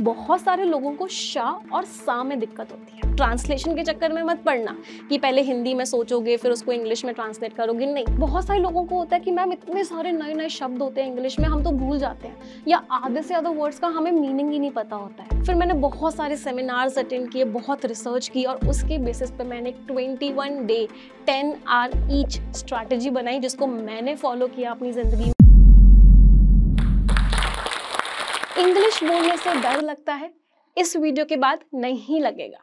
बहुत सारे लोगों को शाह और सा में दिक्कत होती है ट्रांसलेशन के चक्कर में मत पढ़ना कि पहले हिंदी में सोचोगे फिर उसको इंग्लिश में ट्रांसलेट करोगे नहीं बहुत सारे लोगों को होता है कि मैम इतने सारे नए नए शब्द होते हैं इंग्लिश में हम तो भूल जाते हैं या आधे से आधा वर्ड्स का हमें मीनिंग ही नहीं पता होता है फिर मैंने बहुत सारे सेमिनार्स अटेंड किए बहुत रिसर्च की और उसके बेसिस पे मैंने twenty day ten r each strategy बनाई जिसको मैंने फॉलो किया अपनी ज़िंदगी इंग्लिश बोलने से डर लगता है इस वीडियो के बाद नहीं लगेगा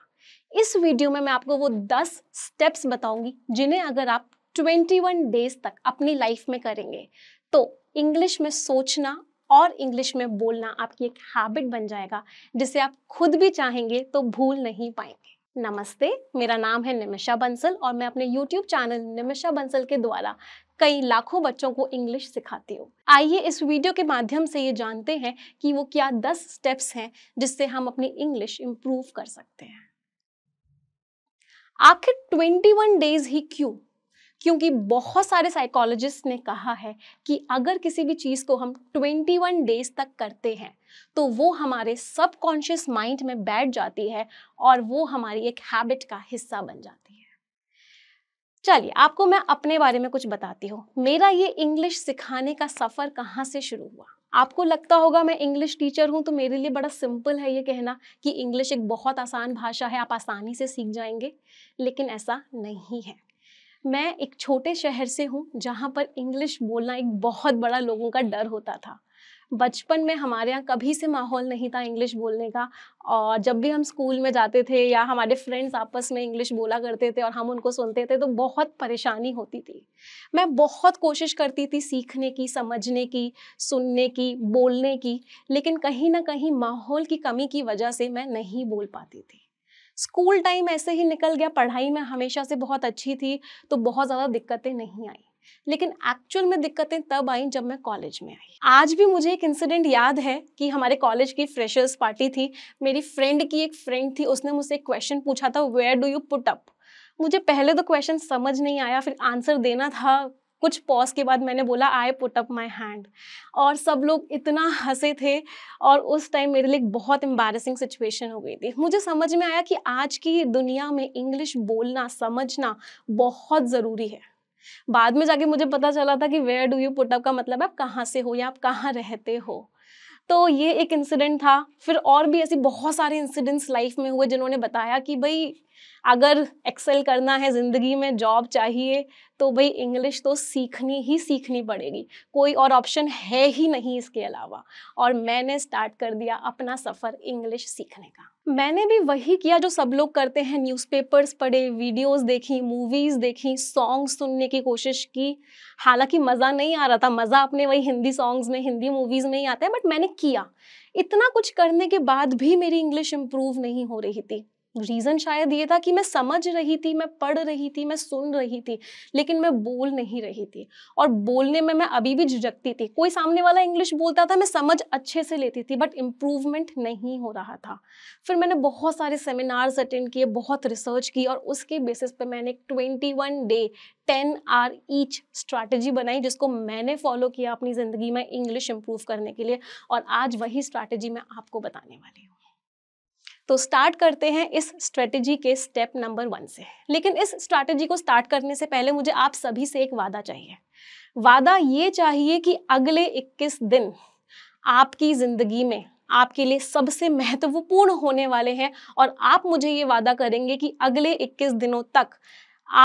इस वीडियो में मैं आपको वो 10 स्टेप्स बताऊंगी जिन्हें अगर आप 21 डेज तक अपनी लाइफ में करेंगे तो इंग्लिश में सोचना और इंग्लिश में बोलना आपकी एक हैबिट बन जाएगा जिसे आप खुद भी चाहेंगे तो भूल नहीं पाएंगे नमस्ते मेरा नाम है निमिषा बंसल और मैं अपने YouTube चैनल निमिषा बंसल के द्वारा कई लाखों बच्चों को इंग्लिश सिखाती हूँ आइए इस वीडियो के माध्यम से ये जानते हैं कि वो क्या 10 स्टेप्स हैं जिससे हम अपनी इंग्लिश इम्प्रूव कर सकते हैं आखिर 21 डेज ही क्यों क्योंकि बहुत सारे साइकोलॉजिस्ट ने कहा है कि अगर किसी भी चीज़ को हम 21 डेज तक करते हैं तो वो हमारे सबकॉन्शियस माइंड में बैठ जाती है और वो हमारी एक हैबिट का हिस्सा बन जाती है चलिए आपको मैं अपने बारे में कुछ बताती हूँ मेरा ये इंग्लिश सिखाने का सफ़र कहाँ से शुरू हुआ आपको लगता होगा मैं इंग्लिश टीचर हूँ तो मेरे लिए बड़ा सिंपल है ये कहना कि इंग्लिश एक बहुत आसान भाषा है आप आसानी से सीख जाएंगे लेकिन ऐसा नहीं है मैं एक छोटे शहर से हूँ जहाँ पर इंग्लिश बोलना एक बहुत बड़ा लोगों का डर होता था बचपन में हमारे यहाँ कभी से माहौल नहीं था इंग्लिश बोलने का और जब भी हम स्कूल में जाते थे या हमारे फ्रेंड्स आपस में इंग्लिश बोला करते थे और हम उनको सुनते थे तो बहुत परेशानी होती थी मैं बहुत कोशिश करती थी सीखने की समझने की सुनने की बोलने की लेकिन कहीं ना कहीं माहौल की कमी की वजह से मैं नहीं बोल पाती थी स्कूल टाइम ऐसे ही निकल गया पढ़ाई में हमेशा से बहुत अच्छी थी तो बहुत ज़्यादा दिक्कतें नहीं आई लेकिन एक्चुअल में दिक्कतें तब आई जब मैं कॉलेज में आई आज भी मुझे एक इंसिडेंट याद है कि हमारे कॉलेज की फ्रेशर्स पार्टी थी मेरी फ्रेंड की एक फ्रेंड थी उसने मुझसे एक क्वेश्चन पूछा था where do you put up मुझे पहले तो क्वेश्चन समझ नहीं आया फिर आंसर देना था कुछ पॉज के बाद मैंने बोला I put up my hand और सब लोग इतना हंसे थे और उस टाइम मेरे लिए बहुत एम्बेसिंग सिचुएशन हो गई थी मुझे समझ में आया कि आज की दुनिया में इंग्लिश बोलना समझना बहुत ज़रूरी है बाद में जाके मुझे पता चला था कि where do you put up का मतलब आप कहाँ से हो या आप कहाँ रहते हो तो ये एक इंसिडेंट था फिर और भी ऐसे बहुत सारे इंसिडेंट्स लाइफ में हुए जिन्होंने बताया कि भाई अगर एक्सेल करना है ज़िंदगी में जॉब चाहिए तो भाई इंग्लिश तो सीखनी ही सीखनी पड़ेगी कोई और ऑप्शन है ही नहीं इसके अलावा और मैंने स्टार्ट कर दिया अपना सफ़र इंग्लिश सीखने का मैंने भी वही किया जो सब लोग करते हैं न्यूज़पेपर्स पढ़े वीडियोस देखी मूवीज़ देखी सॉन्ग सुनने की कोशिश की हालांकि मज़ा नहीं आ रहा था मज़ा अपने वही हिंदी सॉन्ग्स में हिंदी मूवीज़ में ही आता है बट मैंने किया इतना कुछ करने के बाद भी मेरी इंग्लिश इम्प्रूव नहीं हो रही थी रीज़न शायद ये था कि मैं समझ रही थी मैं पढ़ रही थी मैं सुन रही थी लेकिन मैं बोल नहीं रही थी और बोलने में मैं अभी भी झिझकती थी कोई सामने वाला इंग्लिश बोलता था मैं समझ अच्छे से लेती थी बट इम्प्रूवमेंट नहीं हो रहा था फिर मैंने बहुत सारे सेमिनार्स अटेंड किए बहुत रिसर्च की और उसके बेसिस पे मैंने एक twenty day ten r each strategy बनाई जिसको मैंने फॉलो किया अपनी ज़िंदगी में इंग्लिश इम्प्रूव करने के लिए और आज वही स्ट्रैटेजी मैं आपको बताने वाली हूँ तो स्टार्ट करते हैं इस स्ट्रेटेजी के स्टेप नंबर वन से लेकिन इस स्ट्रैटेजी को स्टार्ट करने से पहले मुझे आप सभी से एक वादा चाहिए वादा ये चाहिए कि अगले 21 दिन आपकी ज़िंदगी में आपके लिए सबसे महत्वपूर्ण होने वाले हैं और आप मुझे ये वादा करेंगे कि अगले 21 दिनों तक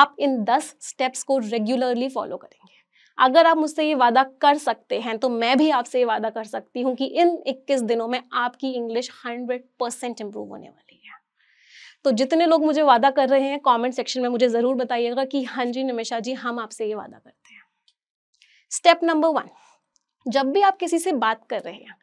आप इन 10 स्टेप्स को रेगुलरली फॉलो करेंगे अगर आप मुझसे ये वादा कर सकते हैं तो मैं भी आपसे ये वादा कर सकती हूँ कि इन 21 दिनों में आपकी इंग्लिश 100 परसेंट इम्प्रूव होने वाली है तो जितने लोग मुझे वादा कर रहे हैं कमेंट सेक्शन में मुझे ज़रूर बताइएगा कि हाँ जी निमिषा जी हम आपसे ये वादा करते हैं स्टेप नंबर वन जब भी आप किसी से बात कर रहे हैं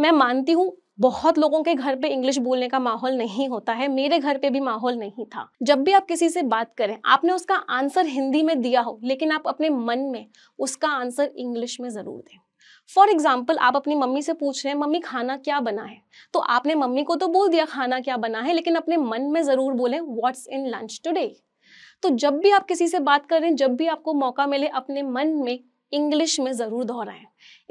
मैं मानती हूँ बहुत लोगों के घर पे इंग्लिश बोलने का माहौल नहीं होता है मेरे घर पे भी माहौल नहीं था जब भी आप किसी से बात करें आपने उसका आंसर हिंदी में दिया हो लेकिन आप अपने मन में उसका आंसर इंग्लिश में ज़रूर दें फॉर एग्जाम्पल आप अपनी मम्मी से पूछ रहे हैं मम्मी खाना क्या बना है तो आपने मम्मी को तो बोल दिया खाना क्या बना है लेकिन अपने मन में ज़रूर बोलें व्हाट्स इन लंच टुडे तो जब भी आप किसी से बात कर रहे हैं जब भी आपको मौका मिले अपने मन में इंग्लिश में ज़रूर दोहराएं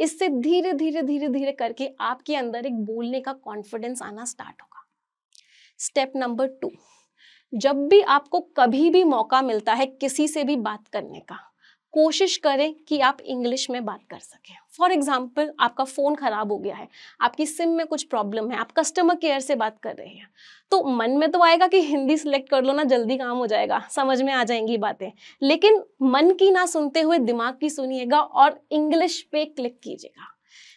इससे धीरे धीरे धीरे धीरे करके आपके अंदर एक बोलने का कॉन्फिडेंस आना स्टार्ट होगा स्टेप नंबर टू जब भी आपको कभी भी मौका मिलता है किसी से भी बात करने का कोशिश करें कि आप इंग्लिश में बात कर सकें फॉर एग्जाम्पल आपका फ़ोन ख़राब हो गया है आपकी सिम में कुछ प्रॉब्लम है आप कस्टमर केयर से बात कर रहे हैं तो मन में तो आएगा कि हिंदी सिलेक्ट कर लो ना जल्दी काम हो जाएगा समझ में आ जाएंगी बातें लेकिन मन की ना सुनते हुए दिमाग की सुनिएगा और इंग्लिश पे क्लिक कीजिएगा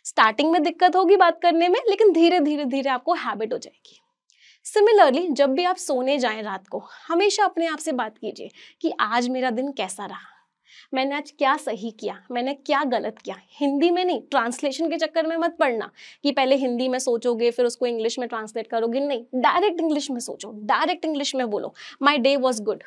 स्टार्टिंग में दिक्कत होगी बात करने में लेकिन धीरे धीरे धीरे आपको हैबिट हो जाएगी सिमिलरली जब भी आप सोने जाएं रात को हमेशा अपने आप से बात कीजिए कि आज मेरा दिन कैसा रहा मैंने आज क्या सही किया मैंने क्या गलत किया हिंदी में नहीं ट्रांसलेशन के चक्कर में मत पढ़ना कि पहले हिंदी में सोचोगे फिर उसको इंग्लिश में ट्रांसलेट करोगे नहीं डायरेक्ट इंग्लिश में सोचो डायरेक्ट इंग्लिश में बोलो my day was good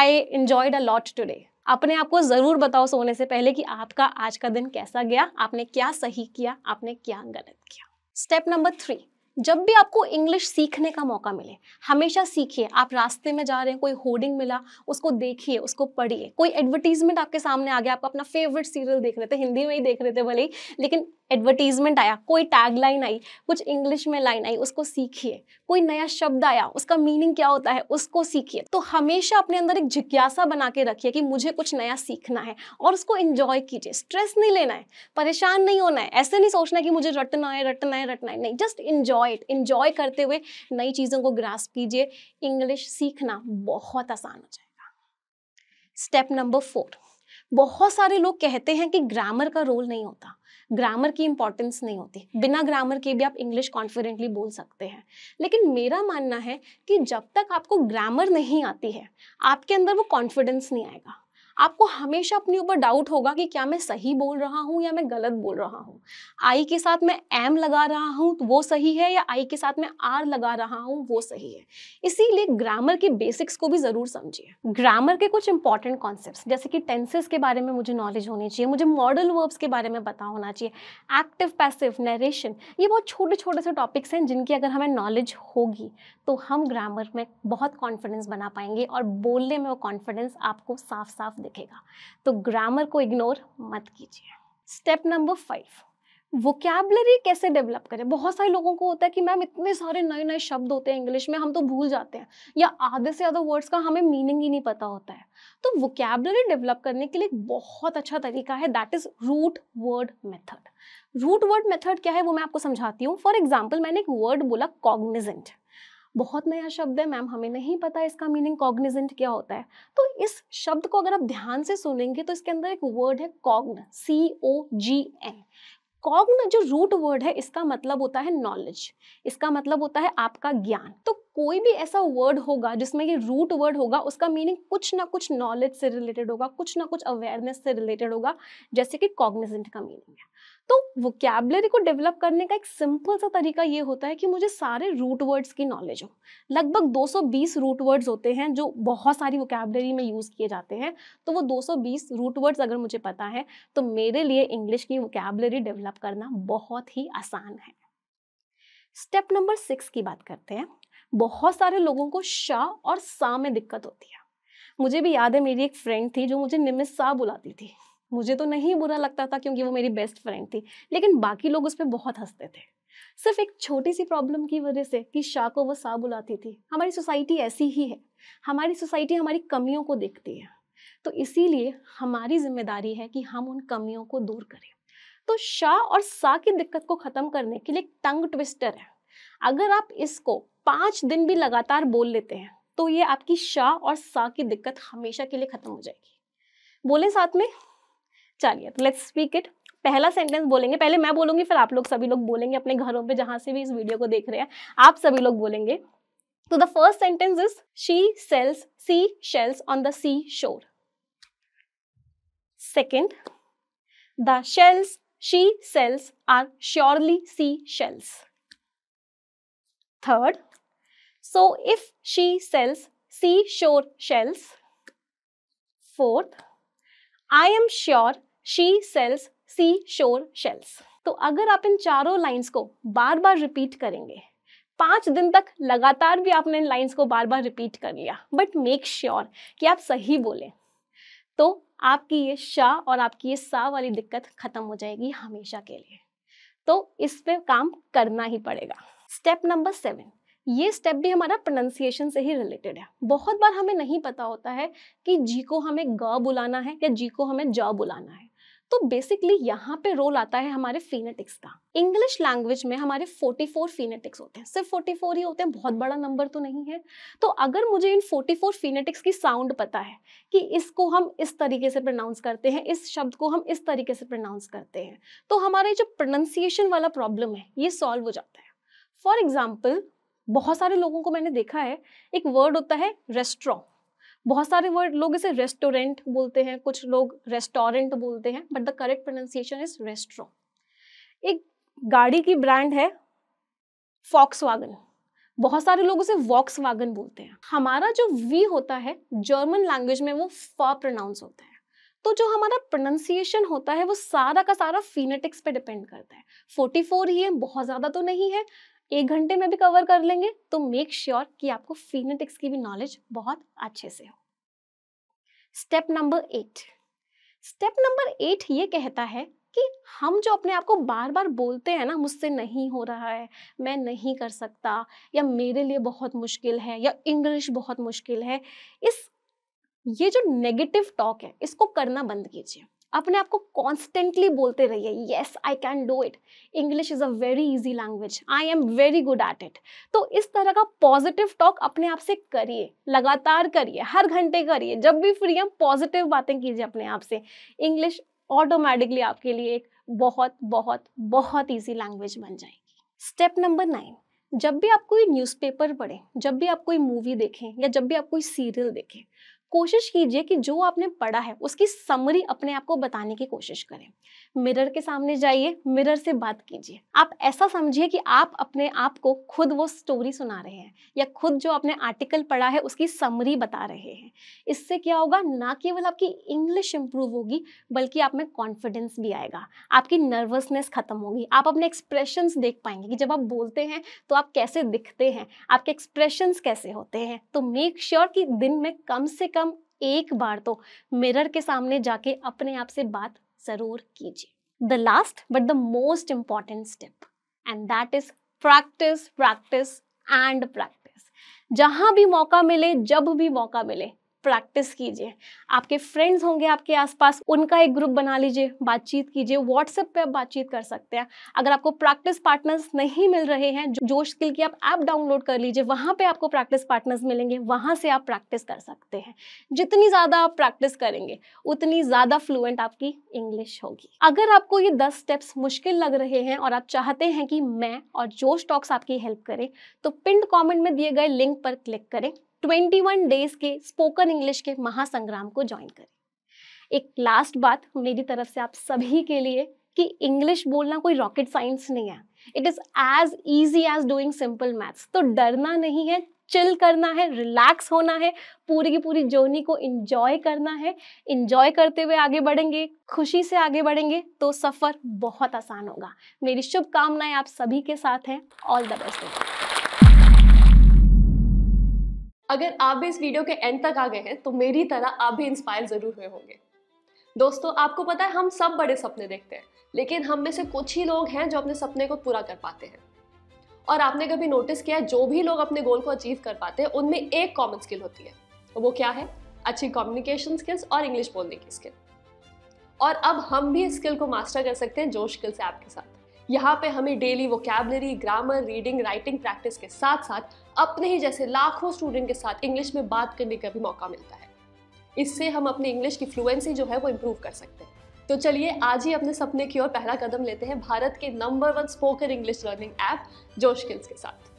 I enjoyed a lot today अपने आप को ज़रूर बताओ सोने से पहले कि आपका आज का दिन कैसा गया आपने क्या सही किया आपने क्या गलत किया स्टेप नंबर थ्री जब भी आपको इंग्लिश सीखने का मौका मिले हमेशा सीखिए आप रास्ते में जा रहे हैं कोई होर्डिंग मिला उसको देखिए उसको पढ़िए कोई एडवर्टीजमेंट आपके सामने आ गया आप अपना फेवरेट सीरियल देख रहे थे हिंदी में ही देख रहे थे भले ही लेकिन एडवर्टीजमेंट आया कोई टैग लाइन आई कुछ इंग्लिश में लाइन आई उसको सीखिए कोई नया शब्द आया उसका मीनिंग क्या होता है उसको सीखिए तो हमेशा अपने अंदर एक जिज्ञासा बना के रखिए कि मुझे कुछ नया सीखना है और उसको इंजॉय कीजिए स्ट्रेस नहीं लेना है परेशान नहीं होना है ऐसे नहीं सोचना कि मुझे रटना है रटना है रटना है नहीं जस्ट इन्जॉय इट इन्जॉय करते हुए नई चीज़ों को ग्रास कीजिए इंग्लिश सीखना बहुत आसान हो जाएगा स्टेप नंबर फोर बहुत सारे लोग कहते हैं कि ग्रामर का रोल नहीं होता ग्रामर की इंपॉर्टेंस नहीं होती बिना ग्रामर के भी आप इंग्लिश कॉन्फिडेंटली बोल सकते हैं लेकिन मेरा मानना है कि जब तक आपको ग्रामर नहीं आती है आपके अंदर वो कॉन्फिडेंस नहीं आएगा आपको हमेशा अपने ऊपर डाउट होगा कि क्या मैं सही बोल रहा हूँ या मैं गलत बोल रहा हूँ आई के साथ मैं एम लगा रहा हूँ तो वो सही है या आई के साथ मैं आर लगा रहा हूँ वो सही है इसीलिए ग्रामर के बेसिक्स को भी ज़रूर समझिए ग्रामर के कुछ इंपॉर्टेंट कॉन्सेप्ट जैसे कि टेंसेस के बारे में मुझे नॉलेज होनी चाहिए मुझे मॉडल वर्ब्स के बारे में पता होना चाहिए एक्टिव पैसिव नरेशन ये बहुत छोटे छोटे से टॉपिक्स हैं जिनकी अगर हमें नॉलेज होगी तो हम ग्रामर में बहुत कॉन्फिडेंस बना पाएंगे और बोलने में वो कॉन्फिडेंस आपको साफ साफ दिखेगा तो ग्रामर को इग्नोर मत कीजिए स्टेप नंबर फाइव वोकेबलरी कैसे डेवलप करें बहुत सारे लोगों को होता है कि मैम इतने सारे नए नए शब्द होते हैं इंग्लिश में हम तो भूल जाते हैं या आधे से ज़्यादा वर्ड्स का हमें मीनिंग ही नहीं पता होता है तो वोकेबलरी डेवलप करने के लिए एक बहुत अच्छा तरीका है that is root word method root word method क्या है वो मैं आपको समझाती हूँ फॉर एग्जाम्पल मैंने एक वर्ड बोला कॉग्निजेंट बहुत नया शब्द है मैम हमें नहीं पता इसका मीनिंग कॉग्निजेंट क्या होता है तो इस शब्द को अगर आप ध्यान से सुनेंगे तो इसके अंदर एक वर्ड है कॉग्न सी ओ जी एन कॉग्न जो रूट वर्ड है इसका मतलब होता है नॉलेज इसका मतलब होता है आपका ज्ञान तो कोई भी ऐसा वर्ड होगा जिसमें ये रूट वर्ड होगा उसका मीनिंग कुछ ना कुछ नॉलेज से रिलेटेड होगा कुछ ना कुछ अवेयरनेस से रिलेटेड होगा जैसे कि कॉग्निजेंट का मीनिंग है तो वोकेबलरी को डेवलप करने का एक सिंपल सा तरीका ये होता है कि मुझे सारे रूट वर्ड्स की नॉलेज हो लगभग 220 रूट वर्ड्स होते हैं जो बहुत सारी वोकेबलरी में यूज़ किए जाते हैं तो वो 220 रूट वर्ड्स अगर मुझे पता है तो मेरे लिए इंग्लिश की वोकेबलरी डेवलप करना बहुत ही आसान है स्टेप नंबर सिक्स की बात करते हैं बहुत सारे लोगों को शाह और सा में दिक्कत होती है मुझे भी याद है मेरी एक फ्रेंड थी जो मुझे निमित सा बुलाती थी मुझे तो नहीं बुरा लगता था क्योंकि वो मेरी बेस्ट फ्रेंड थी लेकिन बाकी लोग उस पर बहुत हंसते थे सिर्फ एक छोटी सी प्रॉब्लम की वजह से कि शाह को वो सा बुलाती थी हमारी सोसाइटी ऐसी ही है हमारी सोसाइटी हमारी कमियों को देखती है तो इसीलिए हमारी जिम्मेदारी है कि हम उन कमियों को दूर करें तो शाह और सा की दिक्कत को ख़त्म करने के लिए टंग ट्विस्टर है अगर आप इसको पाँच दिन भी लगातार बोल लेते हैं तो ये आपकी शाह और सा की दिक्कत हमेशा के लिए ख़त्म हो जाएगी बोले साथ में चलिए तो लेट्स स्पीक इट पहला सेंटेंस बोलेंगे पहले मैं बोलूंगी फिर आप लोग सभी लोग बोलेंगे अपने घरों पे जहां से भी इस वीडियो को देख रहे हैं आप सभी लोग बोलेंगे तो the first sentence is she sells sea shells on the sea shore second the shells she sells are surely sea shells third so if she sells sea shore shells fourth I am sure she sells sea shore shells तो अगर आप इन चारों lines को बार बार repeat करेंगे पाँच दिन तक लगातार भी आपने इन लाइन्स को बार बार रिपीट कर लिया बट मेक श्योर कि आप सही बोले तो आपकी ये शाह और आपकी ये सा वाली दिक्कत खत्म हो जाएगी हमेशा के लिए तो इस पे काम करना ही पड़ेगा स्टेप नंबर सेवन ये स्टेप भी हमारा प्रोनाउंसिएशन से ही रिलेटेड है बहुत बार हमें नहीं पता होता है कि जी को हमें ग बुलाना है या जी को हमें ज बुलाना है तो बेसिकली यहाँ पे रोल आता है हमारे फीनेटिक्स का इंग्लिश लैंग्वेज में हमारे 44 फीनेटिक्स होते हैं सिर्फ 44 ही होते हैं बहुत बड़ा नंबर तो नहीं है तो अगर मुझे इन 44 फीनेटिक्स की साउंड पता है कि इसको हम इस तरीके से प्रोनाउंस करते हैं इस शब्द को हम इस तरीके से प्रोनाउंस करते हैं तो हमारे जो प्रोनाउंसिएशन वाला प्रॉब्लम है ये सॉल्व हो जाता है फॉर एग्जाम्पल बहुत सारे लोगों को मैंने देखा है एक वर्ड होता है रेस्ट्रॉ बहुत सारे वर्ड लोग इसे रेस्टोरेंट बोलते हैं कुछ लोग रेस्टोरेंट बोलते हैं but the correct pronunciation is restro एक गाड़ी की ब्रांड है फॉक्स वागन बहुत सारे लोग उसे वॉक्स वागन बोलते हैं हमारा जो वी होता है जर्मन लैंग्वेज में वो फा प्रोनाउंस होता है तो जो हमारा प्रोनाउंसिएशन होता है वो सारा का सारा फिनेटिक्स पे डिपेंड करता है 44 ही है बहुत ज़्यादा तो नहीं है एक घंटे में भी कवर कर लेंगे तो मेक श्योर sure कि आपको फिनेटिक्स की भी नॉलेज बहुत अच्छे से हो step number eight step number eight ये कहता है कि हम जो अपने आप को बार बार बोलते हैं ना मुझसे नहीं हो रहा है मैं नहीं कर सकता या मेरे लिए बहुत मुश्किल है या इंग्लिश बहुत मुश्किल है इस ये जो नेगेटिव टॉक है इसको करना बंद कीजिए अपने आप को कॉन्स्टेंटली बोलते रहिए yes I can do it English is a very easy language I am very good at it तो इस तरह का पॉजिटिव टॉक अपने आप से करिए लगातार करिए हर घंटे करिए जब भी फ्री हैं पॉजिटिव बातें कीजिए अपने आप से इंग्लिश ऑटोमेटिकली आपके लिए एक बहुत बहुत बहुत ईजी लैंग्वेज बन जाएगी स्टेप नंबर नाइन जब भी आप कोई न्यूज़पेपर पढ़ें जब भी आप कोई मूवी देखें या जब भी आप कोई सीरियल देखें कोशिश कीजिए कि जो आपने पढ़ा है उसकी समरी अपने आप को बताने की कोशिश करें मिरर के सामने जाइए मिरर से बात कीजिए आप ऐसा समझिए कि आप अपने आप को खुद वो स्टोरी सुना रहे हैं या खुद जो अपने आर्टिकल पढ़ा है उसकी समरी बता रहे हैं इससे क्या होगा ना केवल आपकी इंग्लिश इंप्रूव होगी बल्कि आप में कॉन्फिडेंस भी आएगा आपकी नर्वसनेस खत्म होगी आप अपने एक्सप्रेशन देख पाएंगे कि जब आप बोलते हैं तो आप कैसे दिखते हैं आपके एक्सप्रेशन कैसे होते हैं तो मेक श्योर sure कि दिन में कम से कम एक बार तो मिरर के सामने जाके अपने आप से बात जरूर कीजिए the last but the most important step and that is practice practice and practice जहां भी मौका मिले जब भी मौका मिले प्रैक्टिस कीजिए आपके फ्रेंड्स होंगे आपके आसपास उनका एक ग्रुप बना लीजिए बातचीत कीजिए व्हाट्सएप पे आप बातचीत कर सकते हैं अगर आपको प्रैक्टिस पार्टनर्स नहीं मिल रहे हैं जो स्किल की आप ऐप डाउनलोड कर लीजिए वहाँ पे आपको प्रैक्टिस पार्टनर्स मिलेंगे वहाँ से आप प्रैक्टिस कर सकते हैं जितनी ज़्यादा आप प्रैक्टिस करेंगे उतनी ज़्यादा फ्लुएंट आपकी इंग्लिश होगी अगर आपको ये दस स्टेप्स मुश्किल लग रहे हैं और आप चाहते हैं कि मैं और जोश टॉक्स आपकी हेल्प करें तो पिंड कॉमेंट में दिए गए लिंक पर क्लिक करें 21 डेज के स्पोकन इंग्लिश के महासंग्राम को ज्वाइन करें एक लास्ट बात मेरी तरफ से आप सभी के लिए कि इंग्लिश बोलना कोई रॉकेट साइंस नहीं है it is as easy as doing simple maths तो डरना नहीं है चिल करना है रिलैक्स होना है पूरी की पूरी जर्नी को इंजॉय करना है इंजॉय करते हुए आगे बढ़ेंगे खुशी से आगे बढ़ेंगे तो सफ़र बहुत आसान होगा मेरी शुभकामनाएं आप सभी के साथ हैं ऑल द बेस्ट अगर आप भी इस वीडियो के एंड तक आ गए हैं तो मेरी तरह आप भी इंस्पायर ज़रूर हुए होंगे दोस्तों आपको पता है हम सब बड़े सपने देखते हैं लेकिन हम में से कुछ ही लोग हैं जो अपने सपने को पूरा कर पाते हैं और आपने कभी नोटिस किया है जो भी लोग अपने गोल को अचीव कर पाते हैं उनमें एक कॉमन स्किल होती है तो वो क्या है अच्छी कम्युनिकेशन स्किल्स और इंग्लिश बोलने की स्किल और अब हम भी इस स्किल को मास्टर कर सकते हैं जोश स्किल्स है आपके साथ यहाँ पे हमें daily vocabulary grammar reading writing practice के साथ साथ अपने ही जैसे लाखों स्टूडेंट के साथ इंग्लिश में बात करने का भी मौका मिलता है इससे हम अपने इंग्लिश की फ्लुएंसी जो है वो इम्प्रूव कर सकते हैं तो चलिए आज ही अपने सपने की ओर पहला कदम लेते हैं भारत के number one spoken English learning app Josh skills के साथ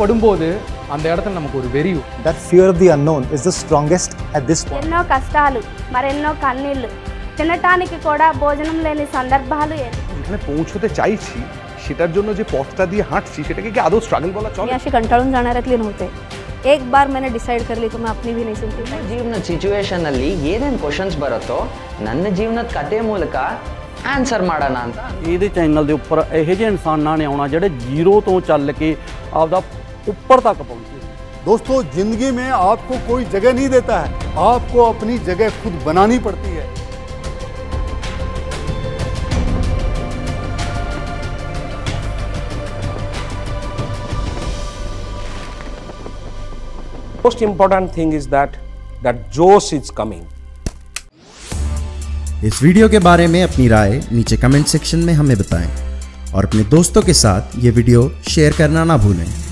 படும்போது அந்த இடத்துல நமக்கு ஒரு வெறி that fear of the unknown is the strongest at this point ఎన్నో కష్టాలు మరెన్నో కన్నీళ్ళు తినటానికి కూడా భోజనం లేని సందర్భాలు এখানে পৌঁছতে চাইছি সেটার জন্য যে পথটা দিয়ে হাঁটছি সেটাকে কি আদৌ স্ট্রাগল বলা চলে अशी कंटाळून जाणाऱ्यातले नव्हते एक बार मैंने डिसाइड कर ली तो मैं अपनी भी नहीं सुनती ಜೀವನ ಸಿಚುವೇಶನ್ ಅಲ್ಲಿ ಏನೇನು ಕ್ವಶನ್ಸ್ ಬರುತ್ತೋ ನನ್ನ ಜೀವನದ ಕತೆ ಮೂಲಕ ಆನ್ಸರ್ ಮಾಡೋಣ ಅಂತ ਇਹਦੇ ਚੈਨਲ ਦੇ ਉੱਪਰ ਇਹੋ ਜਿਹੇ ਇਨਸਾਨਾਂ ਨੇ ਆਉਣਾ ਜਿਹੜੇ ਜ਼ੀਰੋ ਤੋਂ ਚੱਲ ਕੇ ਆਪਦਾ ऊपर तक पहुंचे दोस्तों जिंदगी में आपको कोई जगह नहीं देता है आपको अपनी जगह खुद बनानी पड़ती है most important thing is that that Josh is coming इस वीडियो के बारे में अपनी राय नीचे कमेंट सेक्शन में हमें बताएं और अपने दोस्तों के साथ ये वीडियो शेयर करना ना भूलें